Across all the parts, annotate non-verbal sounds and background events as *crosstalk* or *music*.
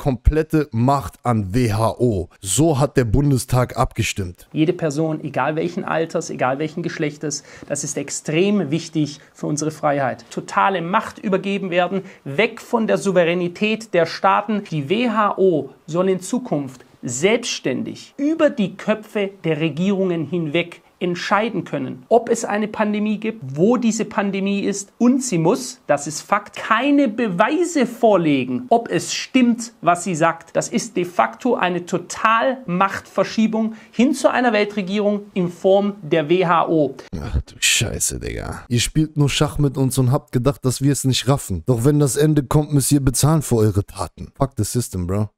komplette Macht an WHO. So hat der Bundestag abgestimmt. Jede Person, egal welchen Alters, egal welchen Geschlechtes, das ist extrem wichtig für unsere Freiheit. Totale Macht übergeben werden, weg von der Souveränität der Staaten. Die WHO soll in Zukunft selbstständig über die Köpfe der Regierungen hinweg entscheiden können, ob es eine Pandemie gibt, wo diese Pandemie ist und sie muss, das ist Fakt, keine Beweise vorlegen, ob es stimmt, was sie sagt. Das ist de facto eine Totalmachtverschiebung hin zu einer Weltregierung in Form der WHO. Ach du Scheiße, Digga. Ihr spielt nur Schach mit uns und habt gedacht, dass wir es nicht raffen. Doch wenn das Ende kommt, müsst ihr bezahlen für eure Taten. Fuck the system, bro.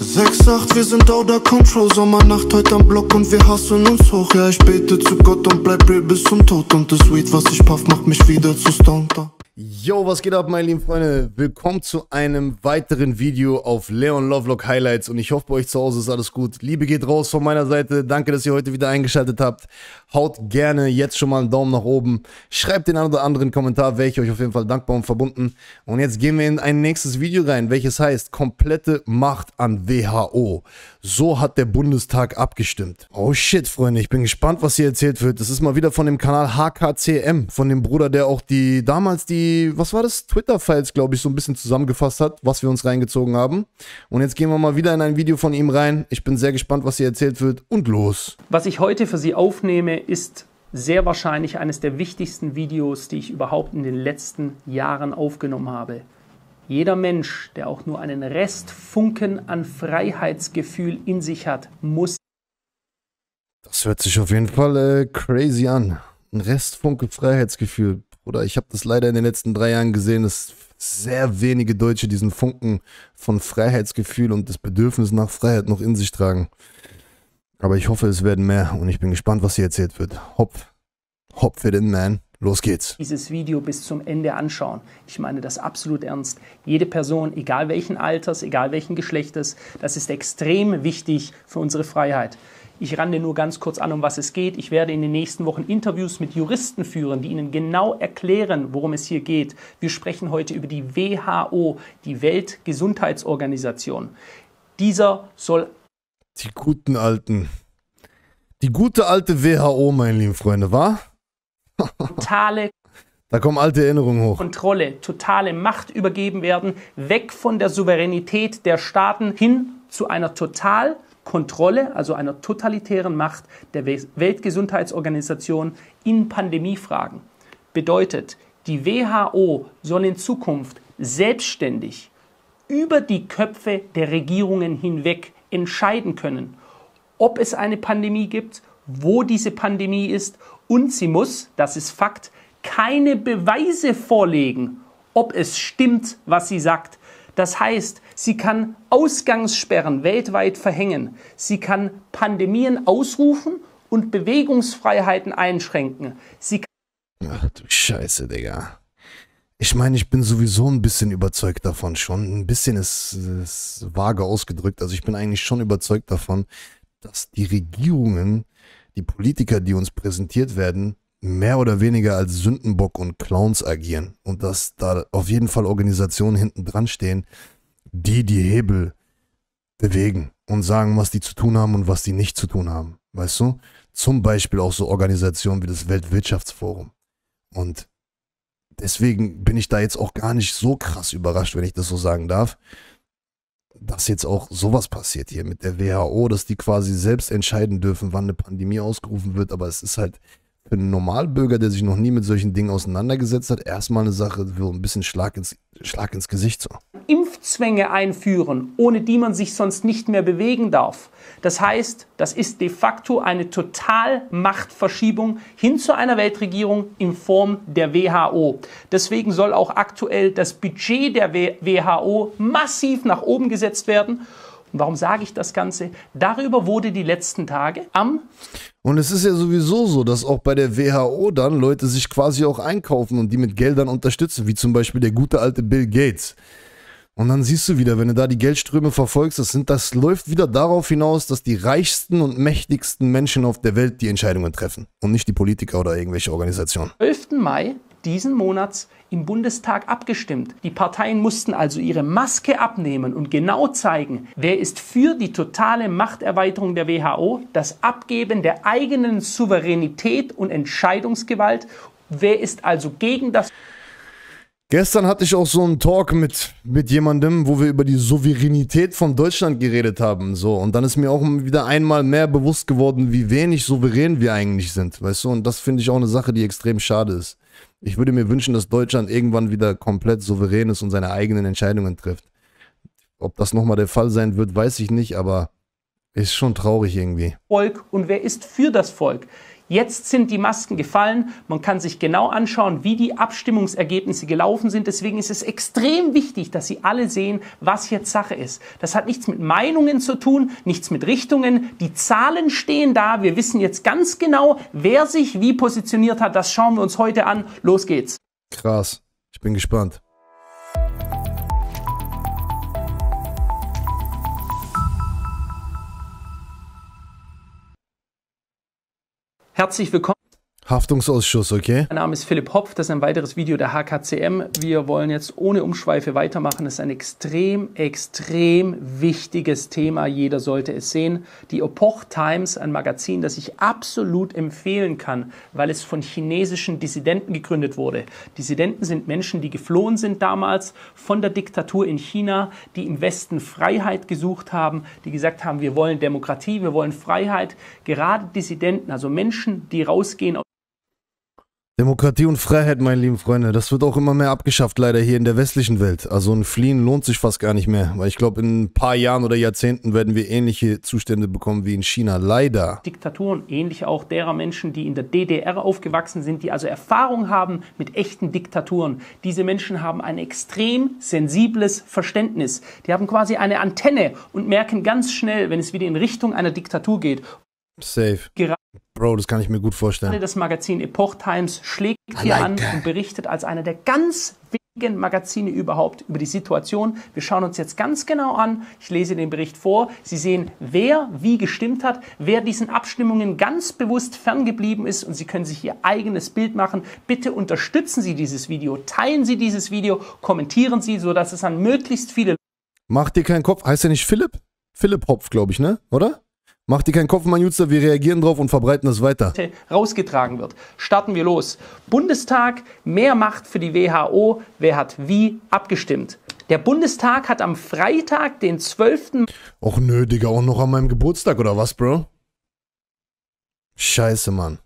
6-8, wir sind out of Control Sommernacht heute am Block und wir hassen uns hoch Ja, ich bete zu Gott und bleib real bis zum Tod Und das Weed, was ich puff, macht mich wieder zu Stunter Yo, was geht ab, meine lieben Freunde? Willkommen zu einem weiteren Video auf Leon Lovelock Highlights und ich hoffe, bei euch zu Hause ist alles gut. Liebe geht raus von meiner Seite. Danke, dass ihr heute wieder eingeschaltet habt. Haut gerne jetzt schon mal einen Daumen nach oben. Schreibt den einen oder anderen Kommentar, wäre ich euch auf jeden Fall dankbar und verbunden. Und jetzt gehen wir in ein nächstes Video rein, welches heißt komplette Macht an WHO. So hat der Bundestag abgestimmt. Oh shit, Freunde, ich bin gespannt, was hier erzählt wird. Das ist mal wieder von dem Kanal HKCM, von dem Bruder, der auch die damals die, was war das? Twitter-Files, glaube ich, so ein bisschen zusammengefasst hat, was wir uns reingezogen haben. Und jetzt gehen wir mal wieder in ein Video von ihm rein. Ich bin sehr gespannt, was hier erzählt wird. Und los. Was ich heute für Sie aufnehme, ist sehr wahrscheinlich eines der wichtigsten Videos, die ich überhaupt in den letzten Jahren aufgenommen habe. Jeder Mensch, der auch nur einen Restfunken an Freiheitsgefühl in sich hat, muss. Das hört sich auf jeden Fall äh, crazy an. Ein Restfunken Freiheitsgefühl. Oder ich habe das leider in den letzten drei Jahren gesehen, dass sehr wenige Deutsche diesen Funken von Freiheitsgefühl und das Bedürfnis nach Freiheit noch in sich tragen. Aber ich hoffe, es werden mehr und ich bin gespannt, was hier erzählt wird. Hopf. Hopf für den Man. Los geht's. Dieses Video bis zum Ende anschauen. Ich meine das absolut ernst. Jede Person, egal welchen Alters, egal welchen Geschlechtes, das ist extrem wichtig für unsere Freiheit. Ich rande nur ganz kurz an, um was es geht. Ich werde in den nächsten Wochen Interviews mit Juristen führen, die Ihnen genau erklären, worum es hier geht. Wir sprechen heute über die WHO, die Weltgesundheitsorganisation. Dieser soll. Die guten alten. Die gute alte WHO, meine lieben Freunde, war? Totale da kommen alte Erinnerungen hoch. Kontrolle, totale Macht übergeben werden, weg von der Souveränität der Staaten hin zu einer total Kontrolle, also einer totalitären Macht der Weltgesundheitsorganisation in Pandemiefragen. Bedeutet, die WHO soll in Zukunft selbstständig über die Köpfe der Regierungen hinweg entscheiden können, ob es eine Pandemie gibt wo diese Pandemie ist und sie muss, das ist Fakt, keine Beweise vorlegen, ob es stimmt, was sie sagt. Das heißt, sie kann Ausgangssperren weltweit verhängen, sie kann Pandemien ausrufen und Bewegungsfreiheiten einschränken. Sie Ach du Scheiße, Digga. Ich meine, ich bin sowieso ein bisschen überzeugt davon schon. Ein bisschen ist, ist vage ausgedrückt. Also ich bin eigentlich schon überzeugt davon, dass die Regierungen die Politiker, die uns präsentiert werden, mehr oder weniger als Sündenbock und Clowns agieren und dass da auf jeden Fall Organisationen hinten dran stehen, die die Hebel bewegen und sagen, was die zu tun haben und was die nicht zu tun haben. Weißt du? Zum Beispiel auch so Organisationen wie das Weltwirtschaftsforum. Und deswegen bin ich da jetzt auch gar nicht so krass überrascht, wenn ich das so sagen darf, dass jetzt auch sowas passiert hier mit der WHO, dass die quasi selbst entscheiden dürfen, wann eine Pandemie ausgerufen wird. Aber es ist halt für einen Normalbürger, der sich noch nie mit solchen Dingen auseinandergesetzt hat, erstmal eine Sache, wo ein bisschen Schlag ins, Schlag ins Gesicht. So. Impfzwänge einführen, ohne die man sich sonst nicht mehr bewegen darf. Das heißt, das ist de facto eine Totalmachtverschiebung hin zu einer Weltregierung in Form der WHO. Deswegen soll auch aktuell das Budget der WHO massiv nach oben gesetzt werden. Und warum sage ich das Ganze? Darüber wurde die letzten Tage am und es ist ja sowieso so, dass auch bei der WHO dann Leute sich quasi auch einkaufen und die mit Geldern unterstützen, wie zum Beispiel der gute alte Bill Gates. Und dann siehst du wieder, wenn du da die Geldströme verfolgst, das, sind, das läuft wieder darauf hinaus, dass die reichsten und mächtigsten Menschen auf der Welt die Entscheidungen treffen und nicht die Politiker oder irgendwelche Organisationen. 11. Mai diesen Monats im Bundestag abgestimmt. Die Parteien mussten also ihre Maske abnehmen und genau zeigen, wer ist für die totale Machterweiterung der WHO, das Abgeben der eigenen Souveränität und Entscheidungsgewalt, wer ist also gegen das. Gestern hatte ich auch so einen Talk mit, mit jemandem, wo wir über die Souveränität von Deutschland geredet haben. So, und dann ist mir auch wieder einmal mehr bewusst geworden, wie wenig souverän wir eigentlich sind. Weißt du, und das finde ich auch eine Sache, die extrem schade ist. Ich würde mir wünschen, dass Deutschland irgendwann wieder komplett souverän ist und seine eigenen Entscheidungen trifft. Ob das nochmal der Fall sein wird, weiß ich nicht, aber ist schon traurig irgendwie. Volk und wer ist für das Volk? Jetzt sind die Masken gefallen. Man kann sich genau anschauen, wie die Abstimmungsergebnisse gelaufen sind. Deswegen ist es extrem wichtig, dass Sie alle sehen, was jetzt Sache ist. Das hat nichts mit Meinungen zu tun, nichts mit Richtungen. Die Zahlen stehen da. Wir wissen jetzt ganz genau, wer sich wie positioniert hat. Das schauen wir uns heute an. Los geht's. Krass. Ich bin gespannt. Herzlich willkommen Haftungsausschuss, okay. Mein Name ist Philipp Hopf, das ist ein weiteres Video der HKCM. Wir wollen jetzt ohne Umschweife weitermachen. Das ist ein extrem, extrem wichtiges Thema. Jeder sollte es sehen. Die Epoch Times, ein Magazin, das ich absolut empfehlen kann, weil es von chinesischen Dissidenten gegründet wurde. Dissidenten sind Menschen, die geflohen sind damals von der Diktatur in China, die im Westen Freiheit gesucht haben, die gesagt haben, wir wollen Demokratie, wir wollen Freiheit. Gerade Dissidenten, also Menschen, die rausgehen Demokratie und Freiheit, meine lieben Freunde, das wird auch immer mehr abgeschafft, leider hier in der westlichen Welt. Also ein Fliehen lohnt sich fast gar nicht mehr, weil ich glaube, in ein paar Jahren oder Jahrzehnten werden wir ähnliche Zustände bekommen wie in China, leider. Diktaturen, ähnlich auch derer Menschen, die in der DDR aufgewachsen sind, die also Erfahrung haben mit echten Diktaturen. Diese Menschen haben ein extrem sensibles Verständnis. Die haben quasi eine Antenne und merken ganz schnell, wenn es wieder in Richtung einer Diktatur geht. Safe. Gerade Bro, das kann ich mir gut vorstellen. Das Magazin Epoch Times schlägt hier an that. und berichtet als einer der ganz wenigen Magazine überhaupt über die Situation. Wir schauen uns jetzt ganz genau an. Ich lese den Bericht vor. Sie sehen, wer wie gestimmt hat, wer diesen Abstimmungen ganz bewusst ferngeblieben ist und Sie können sich Ihr eigenes Bild machen. Bitte unterstützen Sie dieses Video, teilen Sie dieses Video, kommentieren Sie, sodass es an möglichst viele. Mach dir keinen Kopf. Heißt er nicht Philipp? Philipp Hopf, glaube ich, ne? Oder? Mach dir keinen Kopf, mein Jutzer, wir reagieren drauf und verbreiten das weiter. Äh, rausgetragen wird. Starten wir los. Bundestag, mehr Macht für die WHO. Wer hat wie abgestimmt? Der Bundestag hat am Freitag, den 12. Och nö, Digga, auch noch an meinem Geburtstag oder was, Bro? Scheiße, Mann.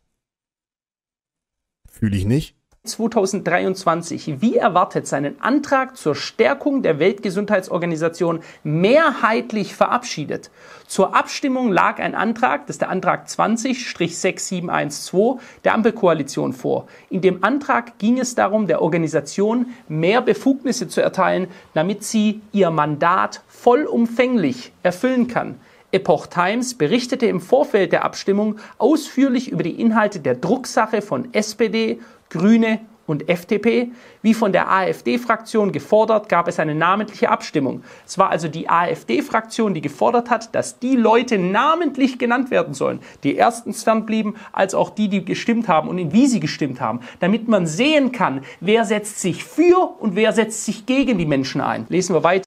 Fühle ich nicht. 2023 wie erwartet seinen Antrag zur Stärkung der Weltgesundheitsorganisation mehrheitlich verabschiedet. Zur Abstimmung lag ein Antrag, das ist der Antrag 20-6712 der Ampelkoalition vor. In dem Antrag ging es darum, der Organisation mehr Befugnisse zu erteilen, damit sie ihr Mandat vollumfänglich erfüllen kann. Epoch Times berichtete im Vorfeld der Abstimmung ausführlich über die Inhalte der Drucksache von SPD, Grüne und FDP. Wie von der AfD-Fraktion gefordert, gab es eine namentliche Abstimmung. Es war also die AfD-Fraktion, die gefordert hat, dass die Leute namentlich genannt werden sollen, die erstens fernblieben, als auch die, die gestimmt haben und in wie sie gestimmt haben, damit man sehen kann, wer setzt sich für und wer setzt sich gegen die Menschen ein. Lesen wir weiter.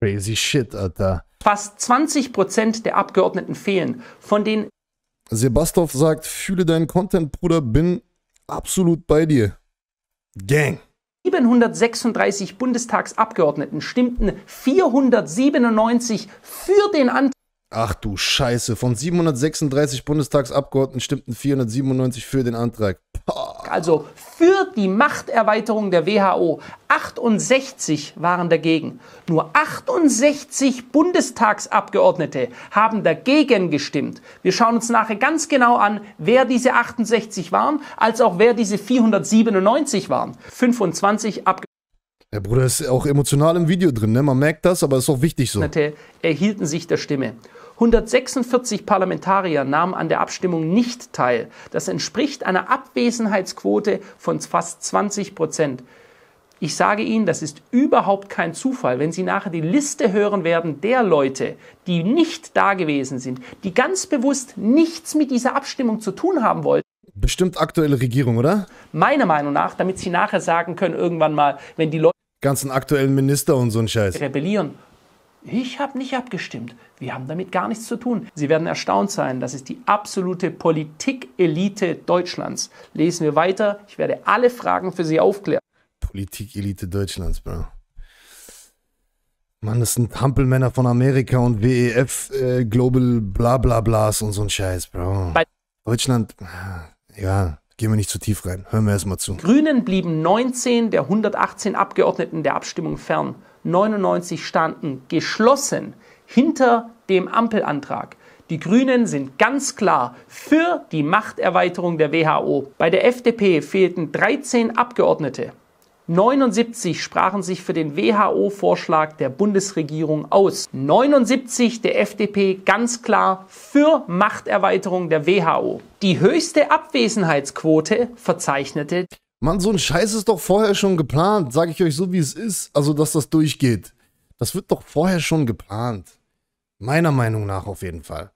Crazy shit, Alter. Fast 20 Prozent der Abgeordneten fehlen. Von den Sebastov sagt, fühle deinen Content, Bruder, bin absolut bei dir. Gang. 736 Bundestagsabgeordneten stimmten 497 für den Antrag. Ach du Scheiße, von 736 Bundestagsabgeordneten stimmten 497 für den Antrag also für die Machterweiterung der WHO. 68 waren dagegen. Nur 68 Bundestagsabgeordnete haben dagegen gestimmt. Wir schauen uns nachher ganz genau an, wer diese 68 waren, als auch wer diese 497 waren. 25 Abgeordnete der Bruder ist auch emotional im Video drin, ne? man merkt das, aber es ist auch wichtig so. Erhielten sich der Stimme. 146 Parlamentarier nahmen an der Abstimmung nicht teil. Das entspricht einer Abwesenheitsquote von fast 20 Prozent. Ich sage Ihnen, das ist überhaupt kein Zufall, wenn Sie nachher die Liste hören werden der Leute, die nicht da gewesen sind, die ganz bewusst nichts mit dieser Abstimmung zu tun haben wollten. Bestimmt aktuelle Regierung, oder? Meiner Meinung nach, damit Sie nachher sagen können, irgendwann mal, wenn die Leute ganzen aktuellen Minister und so ein Scheiß. Rebellieren. Ich habe nicht abgestimmt. Wir haben damit gar nichts zu tun. Sie werden erstaunt sein, das ist die absolute Politikelite Deutschlands. Lesen wir weiter. Ich werde alle Fragen für Sie aufklären. Politikelite Deutschlands, Bro. Mann, das sind Hampelmänner von Amerika und WEF, äh, Global Blablablas und so ein Scheiß, Bro. Bei Deutschland, ja. Ah, Gehen wir nicht zu tief rein. Hören wir erstmal zu. Grünen blieben 19 der 118 Abgeordneten der Abstimmung fern. 99 standen geschlossen hinter dem Ampelantrag. Die Grünen sind ganz klar für die Machterweiterung der WHO. Bei der FDP fehlten 13 Abgeordnete. 79 sprachen sich für den WHO-Vorschlag der Bundesregierung aus. 79 der FDP ganz klar für Machterweiterung der WHO. Die höchste Abwesenheitsquote verzeichnete. Mann, so ein Scheiß ist doch vorher schon geplant, sage ich euch so, wie es ist, also dass das durchgeht. Das wird doch vorher schon geplant. Meiner Meinung nach auf jeden Fall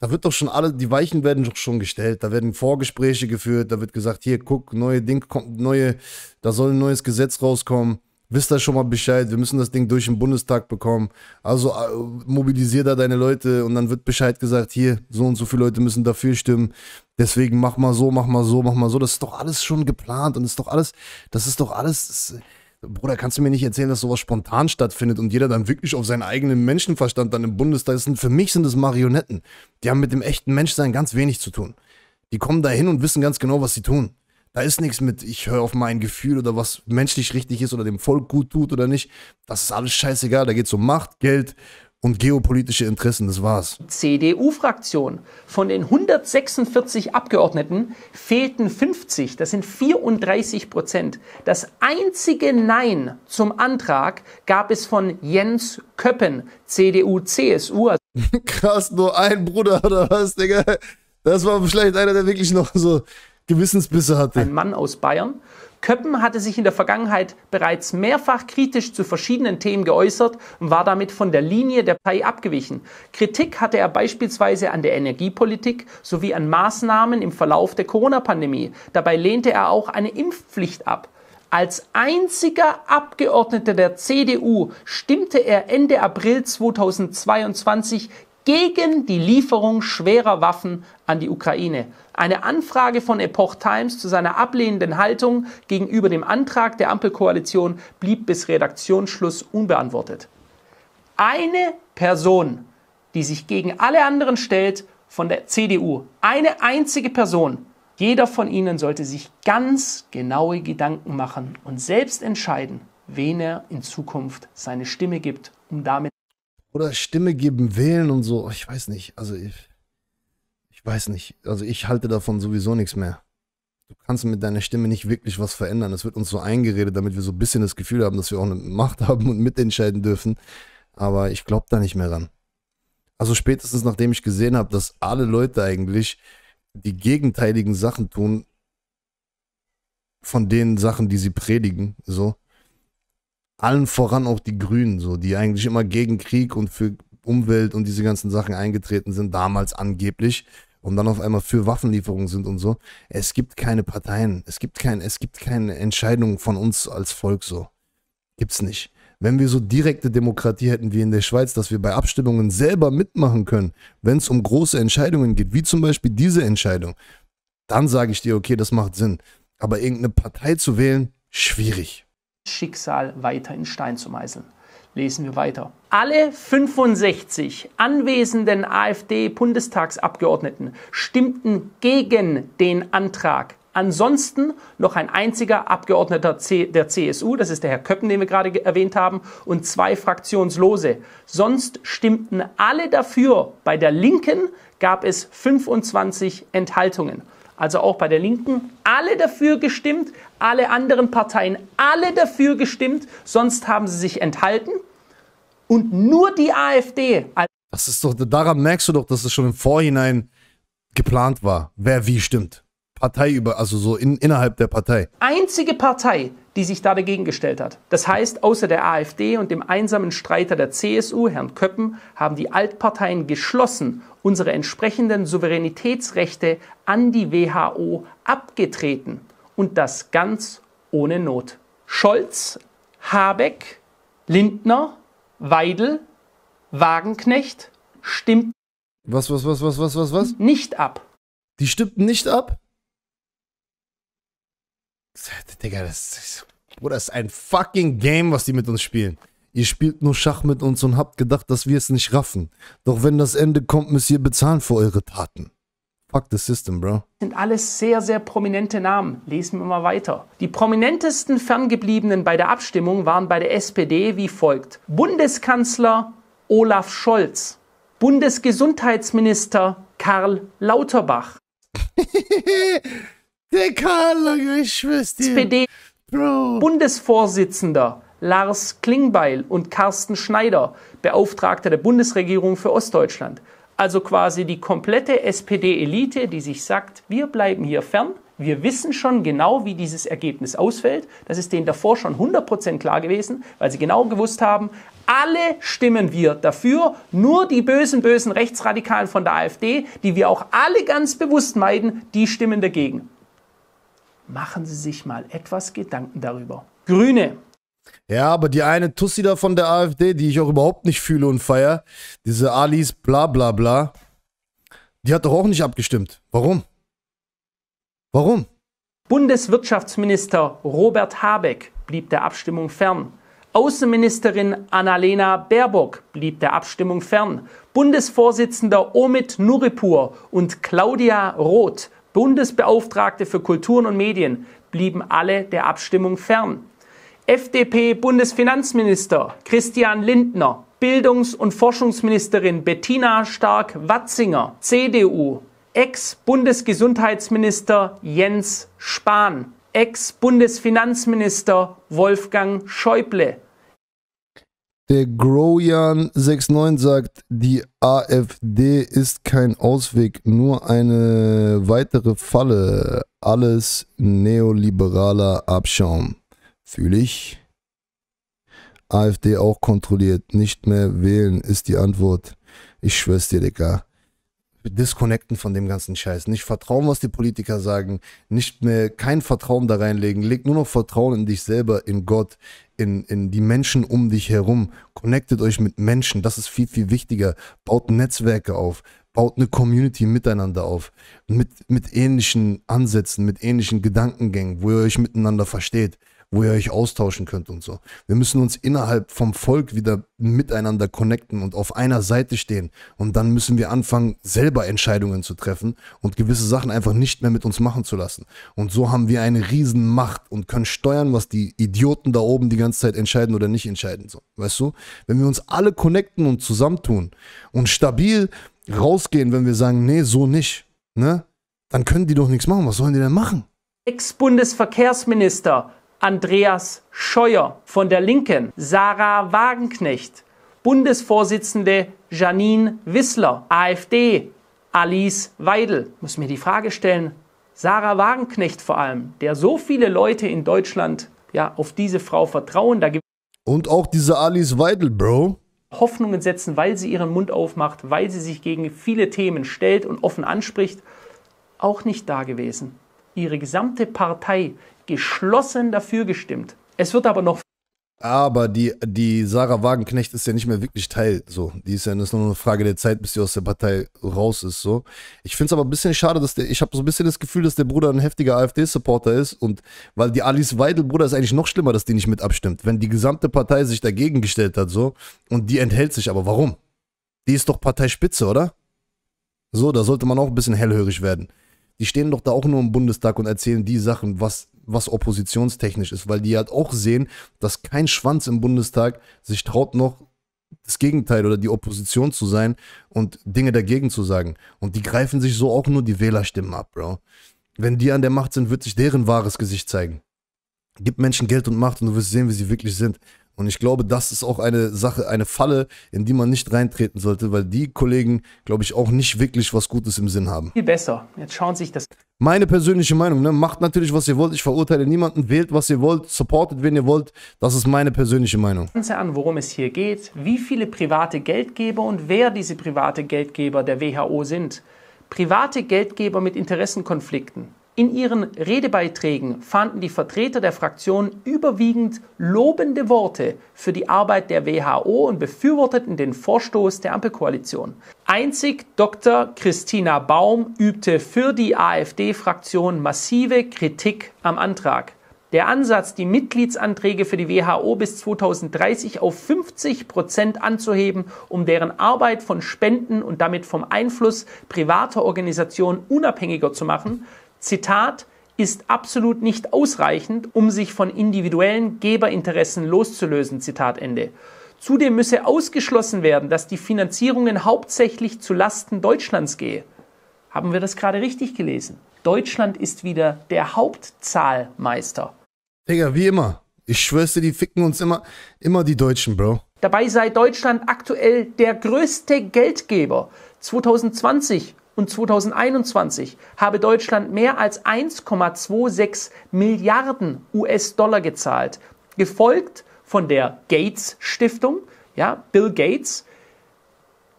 da wird doch schon alle, die Weichen werden doch schon gestellt, da werden Vorgespräche geführt, da wird gesagt, hier, guck, neue Ding kommt, neue, da soll ein neues Gesetz rauskommen, wisst ihr schon mal Bescheid, wir müssen das Ding durch den Bundestag bekommen, also äh, mobilisier da deine Leute und dann wird Bescheid gesagt, hier, so und so viele Leute müssen dafür stimmen, deswegen mach mal so, mach mal so, mach mal so, das ist doch alles schon geplant und ist doch alles, das ist doch alles, das, Bruder, kannst du mir nicht erzählen, dass sowas spontan stattfindet und jeder dann wirklich auf seinen eigenen Menschenverstand dann im Bundestag ist? Und für mich sind es Marionetten. Die haben mit dem echten Menschsein ganz wenig zu tun. Die kommen da hin und wissen ganz genau, was sie tun. Da ist nichts mit, ich höre auf mein Gefühl oder was menschlich richtig ist oder dem Volk gut tut oder nicht. Das ist alles scheißegal. Da geht es um Macht, Geld und geopolitische Interessen, das war's. CDU-Fraktion. Von den 146 Abgeordneten fehlten 50, das sind 34 Prozent. Das einzige Nein zum Antrag gab es von Jens Köppen, CDU-CSU. *laughs* Krass, nur ein Bruder oder was, Digga? Das war vielleicht einer, der wirklich noch so Gewissensbisse hatte. Ein Mann aus Bayern. Köppen hatte sich in der Vergangenheit bereits mehrfach kritisch zu verschiedenen Themen geäußert und war damit von der Linie der Partei abgewichen. Kritik hatte er beispielsweise an der Energiepolitik sowie an Maßnahmen im Verlauf der Corona-Pandemie. Dabei lehnte er auch eine Impfpflicht ab. Als einziger Abgeordneter der CDU stimmte er Ende April 2022 gegen die Lieferung schwerer Waffen an die Ukraine. Eine Anfrage von Epoch Times zu seiner ablehnenden Haltung gegenüber dem Antrag der Ampelkoalition blieb bis Redaktionsschluss unbeantwortet. Eine Person, die sich gegen alle anderen stellt, von der CDU, eine einzige Person, jeder von Ihnen sollte sich ganz genaue Gedanken machen und selbst entscheiden, wen er in Zukunft seine Stimme gibt, um damit oder Stimme geben wählen und so. Ich weiß nicht. Also ich, ich weiß nicht. Also ich halte davon sowieso nichts mehr. Du kannst mit deiner Stimme nicht wirklich was verändern. Es wird uns so eingeredet, damit wir so ein bisschen das Gefühl haben, dass wir auch eine Macht haben und mitentscheiden dürfen. Aber ich glaube da nicht mehr ran. Also spätestens nachdem ich gesehen habe, dass alle Leute eigentlich die gegenteiligen Sachen tun von den Sachen, die sie predigen, so allen voran auch die Grünen, so, die eigentlich immer gegen Krieg und für Umwelt und diese ganzen Sachen eingetreten sind, damals angeblich, und dann auf einmal für Waffenlieferungen sind und so. Es gibt keine Parteien, es gibt kein, es gibt keine Entscheidung von uns als Volk so. Gibt's nicht. Wenn wir so direkte Demokratie hätten wie in der Schweiz, dass wir bei Abstimmungen selber mitmachen können, wenn es um große Entscheidungen geht, wie zum Beispiel diese Entscheidung, dann sage ich dir, okay, das macht Sinn. Aber irgendeine Partei zu wählen, schwierig. Schicksal weiter in Stein zu meißeln. Lesen wir weiter. Alle 65 anwesenden AfD-Bundestagsabgeordneten stimmten gegen den Antrag. Ansonsten noch ein einziger Abgeordneter der CSU, das ist der Herr Köppen, den wir gerade erwähnt haben, und zwei Fraktionslose. Sonst stimmten alle dafür. Bei der Linken gab es 25 Enthaltungen also auch bei der Linken, alle dafür gestimmt, alle anderen Parteien, alle dafür gestimmt, sonst haben sie sich enthalten. Und nur die AfD. Das ist doch, daran merkst du doch, dass es schon im Vorhinein geplant war, wer wie stimmt. Partei über, also so in, innerhalb der Partei. Einzige Partei, die sich da dagegen gestellt hat. Das heißt, außer der AfD und dem einsamen Streiter der CSU, Herrn Köppen, haben die Altparteien geschlossen unsere entsprechenden Souveränitätsrechte an die WHO abgetreten und das ganz ohne Not. Scholz, Habeck, Lindner, Weidel, Wagenknecht stimmt. Was, was, was, was, was, was, was? Nicht ab. Die stimmten nicht ab? Digga, das ist, Bruder, das ist ein fucking Game, was die mit uns spielen. Ihr spielt nur Schach mit uns und habt gedacht, dass wir es nicht raffen. Doch wenn das Ende kommt, müsst ihr bezahlen für eure Taten. Fuck the system, bro. Sind alles sehr, sehr prominente Namen. Lesen wir mal weiter. Die prominentesten Ferngebliebenen bei der Abstimmung waren bei der SPD wie folgt. Bundeskanzler Olaf Scholz. Bundesgesundheitsminister Karl Lauterbach. *laughs* der Karl, ich SPD. Bro. Bundesvorsitzender Lars Klingbeil und Carsten Schneider, Beauftragter der Bundesregierung für Ostdeutschland. Also quasi die komplette SPD-Elite, die sich sagt, wir bleiben hier fern, wir wissen schon genau, wie dieses Ergebnis ausfällt. Das ist denen davor schon 100% klar gewesen, weil sie genau gewusst haben, alle stimmen wir dafür, nur die bösen, bösen Rechtsradikalen von der AfD, die wir auch alle ganz bewusst meiden, die stimmen dagegen. Machen Sie sich mal etwas Gedanken darüber. Grüne, ja, aber die eine Tussi da von der AfD, die ich auch überhaupt nicht fühle und feier, diese Alice bla bla bla, die hat doch auch nicht abgestimmt. Warum? Warum? Bundeswirtschaftsminister Robert Habeck blieb der Abstimmung fern. Außenministerin Annalena Baerbock blieb der Abstimmung fern. Bundesvorsitzender Omid Nuripur und Claudia Roth, Bundesbeauftragte für Kulturen und Medien, blieben alle der Abstimmung fern. FDP-Bundesfinanzminister Christian Lindner, Bildungs- und Forschungsministerin Bettina Stark-Watzinger, CDU, Ex-Bundesgesundheitsminister Jens Spahn, Ex-Bundesfinanzminister Wolfgang Schäuble. Der Grojan69 sagt, die AfD ist kein Ausweg, nur eine weitere Falle. Alles neoliberaler Abschaum. Fühle ich. AfD auch kontrolliert, nicht mehr wählen ist die Antwort. Ich schwör's dir, Digga. Disconnecten von dem ganzen Scheiß. Nicht vertrauen, was die Politiker sagen. Nicht mehr kein Vertrauen da reinlegen. Leg nur noch Vertrauen in dich selber, in Gott, in, in die Menschen um dich herum. Connectet euch mit Menschen. Das ist viel, viel wichtiger. Baut Netzwerke auf. Baut eine Community miteinander auf. Mit, mit ähnlichen Ansätzen, mit ähnlichen Gedankengängen, wo ihr euch miteinander versteht wo ihr euch austauschen könnt und so. Wir müssen uns innerhalb vom Volk wieder miteinander connecten und auf einer Seite stehen. Und dann müssen wir anfangen, selber Entscheidungen zu treffen und gewisse Sachen einfach nicht mehr mit uns machen zu lassen. Und so haben wir eine Riesenmacht und können steuern, was die Idioten da oben die ganze Zeit entscheiden oder nicht entscheiden. So, weißt du? Wenn wir uns alle connecten und zusammentun und stabil rausgehen, wenn wir sagen, nee, so nicht, ne? Dann können die doch nichts machen. Was sollen die denn machen? Ex-Bundesverkehrsminister Andreas Scheuer von der Linken, Sarah Wagenknecht, Bundesvorsitzende Janine Wissler, AfD, Alice Weidel. Ich muss mir die Frage stellen, Sarah Wagenknecht vor allem, der so viele Leute in Deutschland ja auf diese Frau vertrauen, da und auch diese Alice Weidel, Bro. Hoffnungen setzen, weil sie ihren Mund aufmacht, weil sie sich gegen viele Themen stellt und offen anspricht, auch nicht da gewesen. Ihre gesamte Partei, geschlossen dafür gestimmt. Es wird aber noch. Aber die, die Sarah Wagenknecht ist ja nicht mehr wirklich Teil. So. Die ist ja ist nur eine Frage der Zeit, bis sie aus der Partei raus ist. So. Ich finde es aber ein bisschen schade, dass der. Ich habe so ein bisschen das Gefühl, dass der Bruder ein heftiger AfD-Supporter ist. Und weil die Alice Weidel, Bruder, ist eigentlich noch schlimmer, dass die nicht mit abstimmt. Wenn die gesamte Partei sich dagegen gestellt hat, so. Und die enthält sich. Aber warum? Die ist doch Parteispitze, oder? So, da sollte man auch ein bisschen hellhörig werden. Die stehen doch da auch nur im Bundestag und erzählen die Sachen, was was oppositionstechnisch ist, weil die halt auch sehen, dass kein Schwanz im Bundestag sich traut noch das Gegenteil oder die Opposition zu sein und Dinge dagegen zu sagen. Und die greifen sich so auch nur die Wählerstimmen ab, Bro. Wenn die an der Macht sind, wird sich deren wahres Gesicht zeigen. Gib Menschen Geld und Macht und du wirst sehen, wie sie wirklich sind. Und ich glaube, das ist auch eine Sache, eine Falle, in die man nicht reintreten sollte, weil die Kollegen, glaube ich, auch nicht wirklich was Gutes im Sinn haben. Viel besser. Jetzt schauen Sie sich das. Meine persönliche Meinung, ne? macht natürlich, was ihr wollt. Ich verurteile niemanden, wählt, was ihr wollt, supportet, wen ihr wollt. Das ist meine persönliche Meinung. Schauen Sie an, worum es hier geht, wie viele private Geldgeber und wer diese private Geldgeber der WHO sind. Private Geldgeber mit Interessenkonflikten in ihren Redebeiträgen fanden die Vertreter der Fraktionen überwiegend lobende Worte für die Arbeit der WHO und befürworteten den Vorstoß der Ampelkoalition. Einzig Dr. Christina Baum übte für die AfD-Fraktion massive Kritik am Antrag. Der Ansatz, die Mitgliedsanträge für die WHO bis 2030 auf 50 Prozent anzuheben, um deren Arbeit von Spenden und damit vom Einfluss privater Organisationen unabhängiger zu machen, Zitat, ist absolut nicht ausreichend, um sich von individuellen Geberinteressen loszulösen. Zitat Ende. Zudem müsse ausgeschlossen werden, dass die Finanzierungen hauptsächlich zu Lasten Deutschlands gehe. Haben wir das gerade richtig gelesen? Deutschland ist wieder der Hauptzahlmeister. Digga, wie immer. Ich schwör's dir, die ficken uns immer, immer die Deutschen, Bro. Dabei sei Deutschland aktuell der größte Geldgeber. 2020 und 2021 habe Deutschland mehr als 1,26 Milliarden US-Dollar gezahlt, gefolgt von der Gates Stiftung, ja, Bill Gates,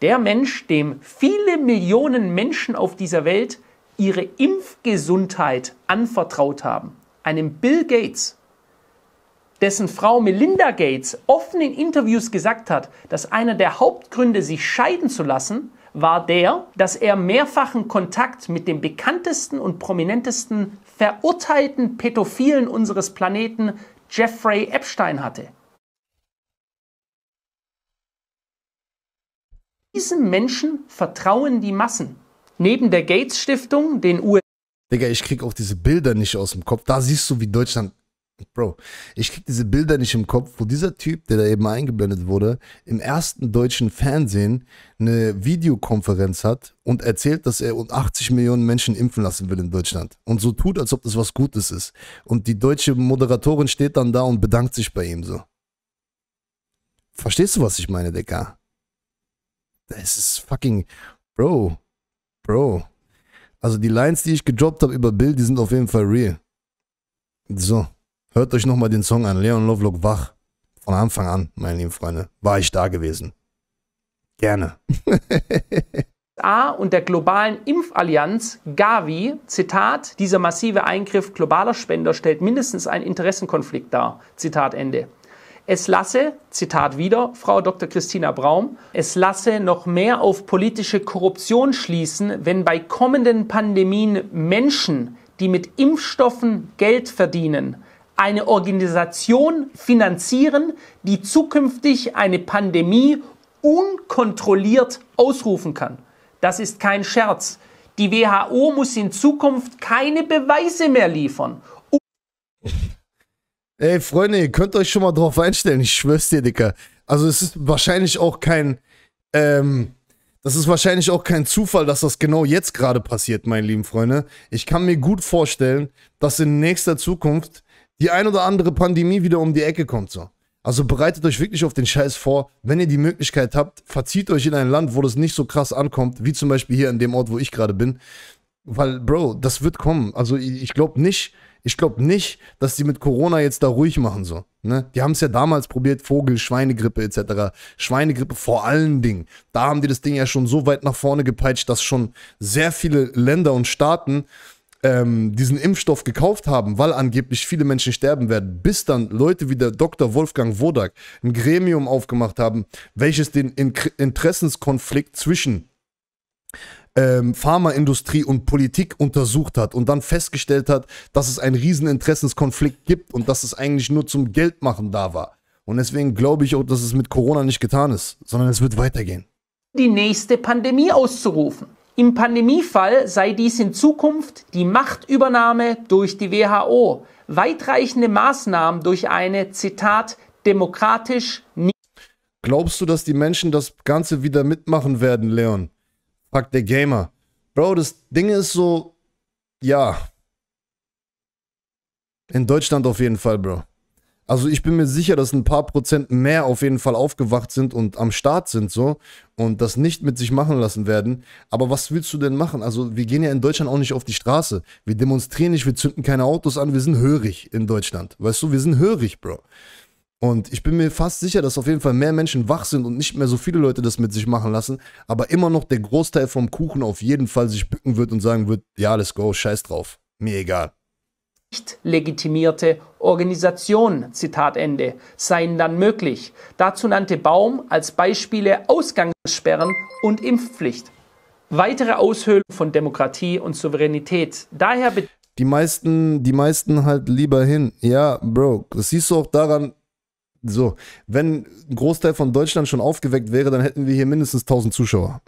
der Mensch, dem viele Millionen Menschen auf dieser Welt ihre Impfgesundheit anvertraut haben, einem Bill Gates, dessen Frau Melinda Gates offen in Interviews gesagt hat, dass einer der Hauptgründe, sich scheiden zu lassen, war der, dass er mehrfachen Kontakt mit dem bekanntesten und prominentesten verurteilten Pädophilen unseres Planeten, Jeffrey Epstein, hatte. Diesen Menschen vertrauen die Massen. Neben der Gates Stiftung, den USA. Digga, ich krieg auch diese Bilder nicht aus dem Kopf. Da siehst du, wie Deutschland Bro, ich krieg diese Bilder nicht im Kopf, wo dieser Typ, der da eben eingeblendet wurde, im ersten deutschen Fernsehen eine Videokonferenz hat und erzählt, dass er und 80 Millionen Menschen impfen lassen will in Deutschland und so tut, als ob das was Gutes ist. Und die deutsche Moderatorin steht dann da und bedankt sich bei ihm so. Verstehst du, was ich meine, Digga? Das ist fucking, Bro, Bro. Also die Lines, die ich gedroppt habe über Bill, die sind auf jeden Fall real. So. Hört euch nochmal den Song an, Leon Lovelock Wach. Von Anfang an, meine lieben Freunde, war ich da gewesen. Gerne. *laughs* A und der globalen Impfallianz Gavi, Zitat, dieser massive Eingriff globaler Spender stellt mindestens einen Interessenkonflikt dar. Zitat Ende. Es lasse, Zitat wieder, Frau Dr. Christina Braum, es lasse noch mehr auf politische Korruption schließen, wenn bei kommenden Pandemien Menschen, die mit Impfstoffen Geld verdienen, eine Organisation finanzieren, die zukünftig eine Pandemie unkontrolliert ausrufen kann. Das ist kein Scherz. Die WHO muss in Zukunft keine Beweise mehr liefern. Ey, Freunde, ihr könnt euch schon mal drauf einstellen, ich schwör's dir, Dicker. Also es ist wahrscheinlich auch kein, ähm, das ist wahrscheinlich auch kein Zufall, dass das genau jetzt gerade passiert, meine lieben Freunde. Ich kann mir gut vorstellen, dass in nächster Zukunft die ein oder andere Pandemie wieder um die Ecke kommt. So. Also bereitet euch wirklich auf den Scheiß vor. Wenn ihr die Möglichkeit habt, verzieht euch in ein Land, wo das nicht so krass ankommt, wie zum Beispiel hier an dem Ort, wo ich gerade bin. Weil, Bro, das wird kommen. Also ich glaube nicht, ich glaube nicht, dass die mit Corona jetzt da ruhig machen so. Ne? Die haben es ja damals probiert, Vogel, Schweinegrippe etc. Schweinegrippe vor allen Dingen. Da haben die das Ding ja schon so weit nach vorne gepeitscht, dass schon sehr viele Länder und Staaten ähm, diesen Impfstoff gekauft haben, weil angeblich viele Menschen sterben werden, bis dann Leute wie der Dr. Wolfgang Wodak ein Gremium aufgemacht haben, welches den in Interessenskonflikt zwischen ähm, Pharmaindustrie und Politik untersucht hat und dann festgestellt hat, dass es einen riesen Interessenskonflikt gibt und dass es eigentlich nur zum Geldmachen da war. Und deswegen glaube ich auch, dass es mit Corona nicht getan ist, sondern es wird weitergehen. Die nächste Pandemie auszurufen. Im Pandemiefall sei dies in Zukunft die Machtübernahme durch die WHO, weitreichende Maßnahmen durch eine, Zitat, demokratisch. Glaubst du, dass die Menschen das Ganze wieder mitmachen werden, Leon? Fragt der Gamer. Bro, das Ding ist so, ja. In Deutschland auf jeden Fall, Bro. Also ich bin mir sicher, dass ein paar Prozent mehr auf jeden Fall aufgewacht sind und am Start sind so und das nicht mit sich machen lassen werden. Aber was willst du denn machen? Also wir gehen ja in Deutschland auch nicht auf die Straße. Wir demonstrieren nicht, wir zünden keine Autos an, wir sind hörig in Deutschland. Weißt du, wir sind hörig, Bro. Und ich bin mir fast sicher, dass auf jeden Fall mehr Menschen wach sind und nicht mehr so viele Leute das mit sich machen lassen, aber immer noch der Großteil vom Kuchen auf jeden Fall sich bücken wird und sagen wird, ja, let's go, scheiß drauf, mir egal nicht legitimierte Organisationen, Zitat Ende, seien dann möglich. Dazu nannte Baum als Beispiele Ausgangssperren und Impfpflicht. Weitere Aushöhlung von Demokratie und Souveränität. Daher die meisten, die meisten halt lieber hin. Ja, Bro, das siehst du auch daran, so, wenn ein Großteil von Deutschland schon aufgeweckt wäre, dann hätten wir hier mindestens 1000 Zuschauer.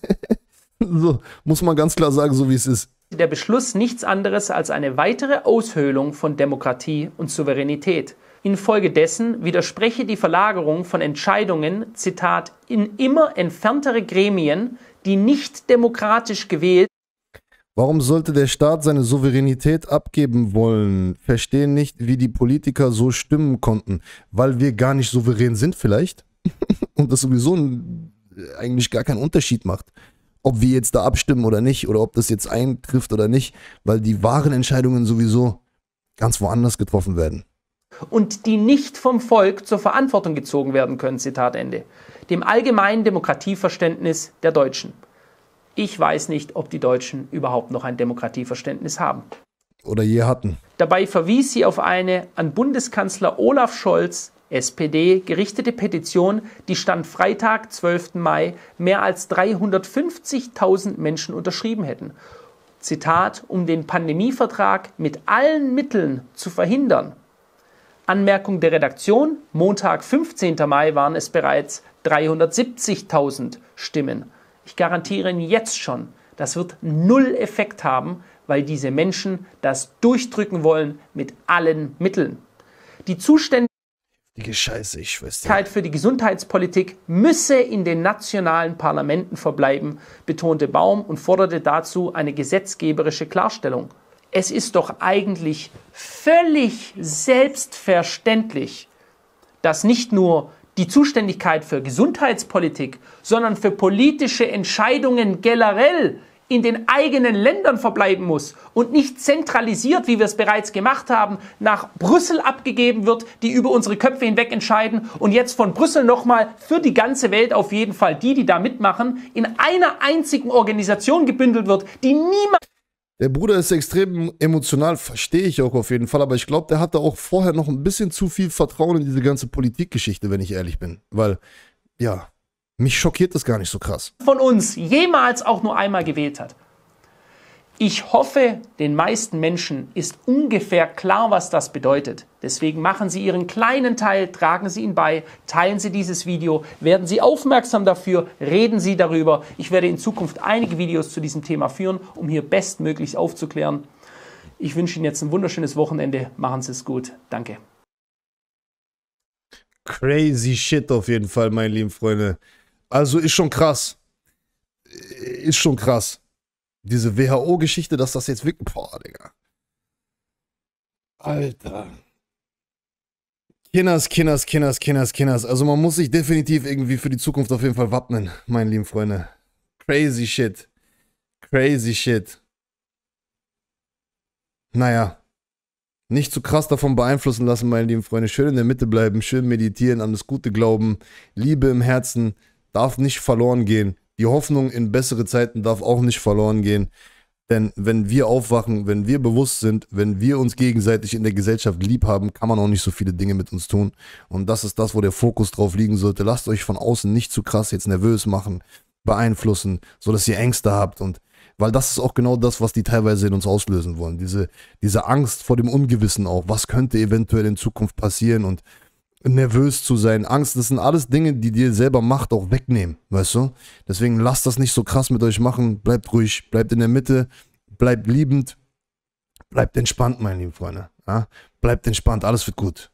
*laughs* so, muss man ganz klar sagen, so wie es ist der Beschluss nichts anderes als eine weitere Aushöhlung von Demokratie und Souveränität. Infolgedessen widerspreche die Verlagerung von Entscheidungen, Zitat, in immer entferntere Gremien, die nicht demokratisch gewählt. Warum sollte der Staat seine Souveränität abgeben wollen? Verstehen nicht, wie die Politiker so stimmen konnten. Weil wir gar nicht souverän sind vielleicht? *laughs* Und das sowieso äh, eigentlich gar keinen Unterschied macht ob wir jetzt da abstimmen oder nicht oder ob das jetzt eintrifft oder nicht, weil die wahren Entscheidungen sowieso ganz woanders getroffen werden. Und die nicht vom Volk zur Verantwortung gezogen werden können, Zitat Ende. Dem allgemeinen Demokratieverständnis der Deutschen. Ich weiß nicht, ob die Deutschen überhaupt noch ein Demokratieverständnis haben. Oder je hatten. Dabei verwies sie auf eine an Bundeskanzler Olaf Scholz SPD gerichtete Petition, die Stand Freitag, 12. Mai mehr als 350.000 Menschen unterschrieben hätten. Zitat, um den Pandemievertrag mit allen Mitteln zu verhindern. Anmerkung der Redaktion, Montag, 15. Mai waren es bereits 370.000 Stimmen. Ich garantiere Ihnen jetzt schon, das wird null Effekt haben, weil diese Menschen das durchdrücken wollen mit allen Mitteln. Die Zustände die Scheiße, ich weiß nicht. für die Gesundheitspolitik müsse in den nationalen Parlamenten verbleiben, betonte Baum und forderte dazu eine gesetzgeberische Klarstellung. Es ist doch eigentlich völlig selbstverständlich, dass nicht nur die Zuständigkeit für Gesundheitspolitik, sondern für politische Entscheidungen generell in den eigenen Ländern verbleiben muss und nicht zentralisiert, wie wir es bereits gemacht haben, nach Brüssel abgegeben wird, die über unsere Köpfe hinweg entscheiden und jetzt von Brüssel nochmal für die ganze Welt auf jeden Fall die, die da mitmachen, in einer einzigen Organisation gebündelt wird, die niemand der Bruder ist extrem emotional, verstehe ich auch auf jeden Fall, aber ich glaube, der hatte auch vorher noch ein bisschen zu viel Vertrauen in diese ganze Politikgeschichte, wenn ich ehrlich bin. Weil, ja, mich schockiert das gar nicht so krass. Von uns jemals auch nur einmal gewählt hat. Ich hoffe, den meisten Menschen ist ungefähr klar, was das bedeutet. Deswegen machen Sie Ihren kleinen Teil, tragen Sie ihn bei, teilen Sie dieses Video, werden Sie aufmerksam dafür, reden Sie darüber. Ich werde in Zukunft einige Videos zu diesem Thema führen, um hier bestmöglich aufzuklären. Ich wünsche Ihnen jetzt ein wunderschönes Wochenende. Machen Sie es gut. Danke. Crazy Shit auf jeden Fall, meine lieben Freunde. Also ist schon krass. Ist schon krass. Diese WHO-Geschichte, dass das jetzt wirklich. Boah, Digga. Alter. Kinners, Kinners, Kinners, Kinners, Kinners. Also man muss sich definitiv irgendwie für die Zukunft auf jeden Fall wappnen, meine lieben Freunde. Crazy shit. Crazy shit. Naja. Nicht zu krass davon beeinflussen lassen, meine lieben Freunde. Schön in der Mitte bleiben, schön meditieren, an das Gute glauben, Liebe im Herzen, darf nicht verloren gehen. Die Hoffnung in bessere Zeiten darf auch nicht verloren gehen. Denn wenn wir aufwachen, wenn wir bewusst sind, wenn wir uns gegenseitig in der Gesellschaft lieb haben, kann man auch nicht so viele Dinge mit uns tun. Und das ist das, wo der Fokus drauf liegen sollte. Lasst euch von außen nicht zu krass jetzt nervös machen, beeinflussen, sodass ihr Ängste habt. Und weil das ist auch genau das, was die teilweise in uns auslösen wollen. Diese, diese Angst vor dem Ungewissen auch. Was könnte eventuell in Zukunft passieren? Und nervös zu sein, Angst, das sind alles Dinge, die dir selber Macht auch wegnehmen, weißt du? Deswegen lasst das nicht so krass mit euch machen, bleibt ruhig, bleibt in der Mitte, bleibt liebend, bleibt entspannt, meine lieben Freunde. Ja? Bleibt entspannt, alles wird gut.